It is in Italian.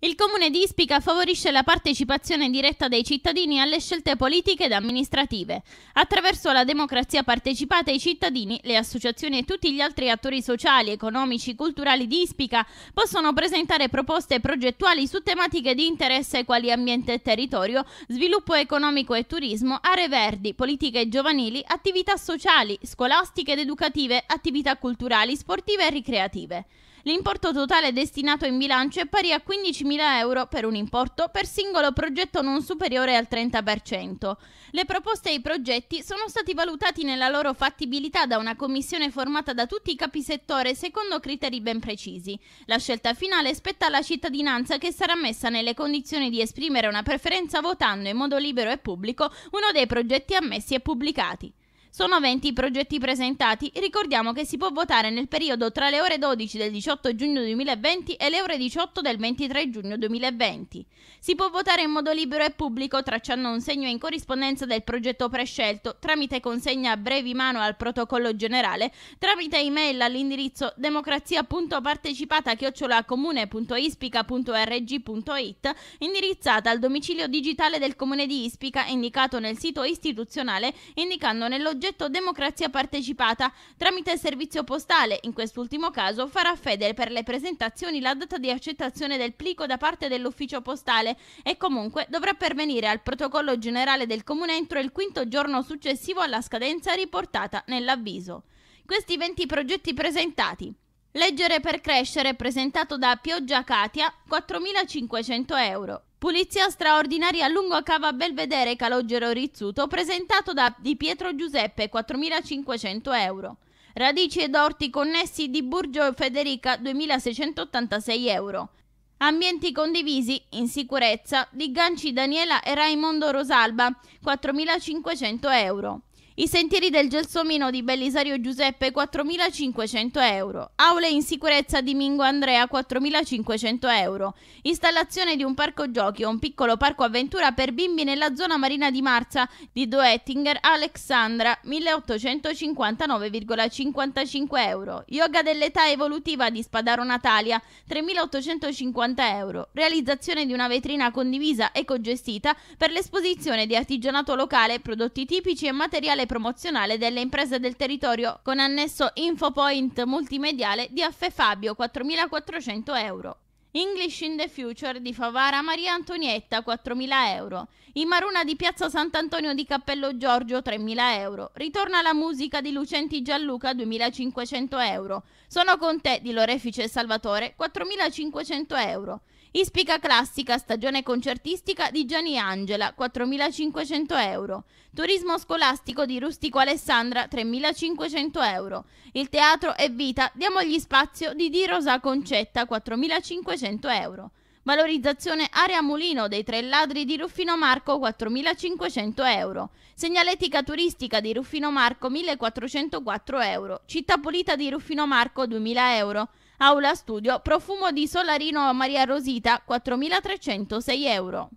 Il comune di Ispica favorisce la partecipazione diretta dei cittadini alle scelte politiche ed amministrative. Attraverso la democrazia partecipata i cittadini, le associazioni e tutti gli altri attori sociali, economici, culturali di Ispica possono presentare proposte progettuali su tematiche di interesse quali ambiente e territorio, sviluppo economico e turismo, aree verdi, politiche giovanili, attività sociali, scolastiche ed educative, attività culturali, sportive e ricreative. L'importo totale destinato in bilancio è pari a 15 milioni euro per un importo per singolo progetto non superiore al 30%. Le proposte e i progetti sono stati valutati nella loro fattibilità da una commissione formata da tutti i capisettore secondo criteri ben precisi. La scelta finale spetta alla cittadinanza che sarà messa nelle condizioni di esprimere una preferenza votando in modo libero e pubblico uno dei progetti ammessi e pubblicati. Sono 20 i progetti presentati, ricordiamo che si può votare nel periodo tra le ore 12 del 18 giugno 2020 e le ore 18 del 23 giugno 2020. Si può votare in modo libero e pubblico tracciando un segno in corrispondenza del progetto prescelto tramite consegna a brevi mano al protocollo generale, tramite email all'indirizzo democrazia.partecipata@comune.ispica.rg.it indirizzata al domicilio digitale del comune di Ispica indicato nel sito istituzionale indicando nell'oggetto progetto Democrazia Partecipata tramite servizio postale. In quest'ultimo caso farà fede per le presentazioni la data di accettazione del plico da parte dell'ufficio postale e comunque dovrà pervenire al protocollo generale del comune entro il quinto giorno successivo alla scadenza riportata nell'avviso. Questi 20 progetti presentati. Leggere per crescere presentato da Pioggia Katia 4.500 euro. Pulizia straordinaria lungo a Cava Belvedere Calogero Rizzuto, presentato da Di Pietro Giuseppe, 4.500 euro. Radici ed orti connessi di Burgio Federica, 2.686 euro. Ambienti condivisi, in sicurezza, di Ganci Daniela e Raimondo Rosalba, 4.500 euro. I sentieri del Gelsomino di Bellisario Giuseppe 4.500 euro. Aule in sicurezza di Mingo Andrea 4.500 euro. Installazione di un parco giochi o un piccolo parco avventura per bimbi nella zona marina di Marza di Doettinger Alexandra 1.859,55 euro. Yoga dell'età evolutiva di Spadaro Natalia 3.850 euro. Realizzazione di una vetrina condivisa e cogestita per l'esposizione di artigianato locale, prodotti tipici e materiale promozionale delle imprese del territorio con annesso infopoint multimediale di Affe Fabio 4.400 euro. English in the Future di Favara Maria Antonietta 4.000 euro. I Maruna di Piazza Sant'Antonio di Cappello Giorgio 3.000 euro. Ritorna la musica di Lucenti Gianluca 2.500 euro. Sono con te di Lorefice Salvatore 4.500 euro. Ispica classica, stagione concertistica di Gianni Angela, 4.500 euro. Turismo scolastico di Rustico Alessandra, 3.500 euro. Il teatro e vita, diamo gli spazio di Di Rosa Concetta, 4.500 euro. Valorizzazione area mulino dei tre ladri di Ruffino Marco 4.500 euro. Segnaletica turistica di Ruffino Marco 1.404 euro. Città pulita di Ruffino Marco 2.000 euro. Aula Studio, profumo di Solarino Maria Rosita, 4.306 euro.